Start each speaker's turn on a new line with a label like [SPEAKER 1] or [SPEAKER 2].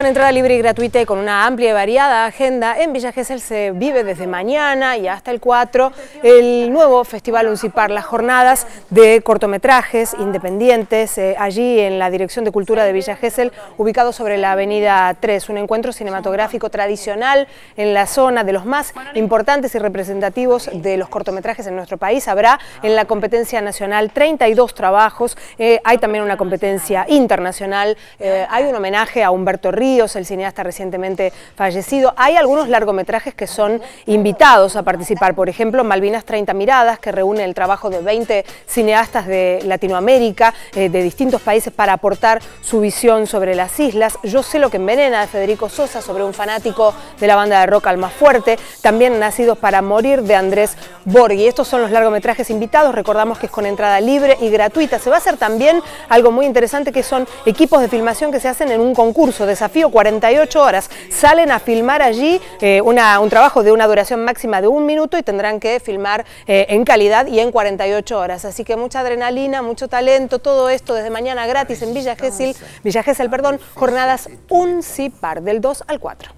[SPEAKER 1] Con entrada libre y gratuita y con una amplia y variada agenda, en Villa Gesell se vive desde mañana y hasta el 4 el nuevo Festival Uncipar, las jornadas de cortometrajes independientes, eh, allí en la Dirección de Cultura de Villa Gesell, ubicado sobre la Avenida 3, un encuentro cinematográfico tradicional en la zona de los más importantes y representativos de los cortometrajes en nuestro país. Habrá en la competencia nacional 32 trabajos, eh, hay también una competencia internacional, eh, hay un homenaje a Humberto Ríos, el cineasta recientemente fallecido. Hay algunos largometrajes que son invitados a participar, por ejemplo, Malvinas 30 Miradas, que reúne el trabajo de 20 cineastas de Latinoamérica, eh, de distintos países, para aportar su visión sobre las islas. Yo sé lo que envenena de Federico Sosa sobre un fanático de la banda de rock Alma Fuerte. También Nacidos para Morir de Andrés Borghi. Estos son los largometrajes invitados. Recordamos que es con entrada libre y gratuita. Se va a hacer también algo muy interesante que son equipos de filmación que se hacen en un concurso, desafío 48 horas. Salen a filmar allí eh, un trabajo de una duración máxima de un minuto y tendrán que filmar eh, en calidad y en 48 horas. Así que mucha adrenalina, mucho talento, todo esto desde mañana gratis en Villa Gesell, Villa perdón, jornadas un par del 2 al 4.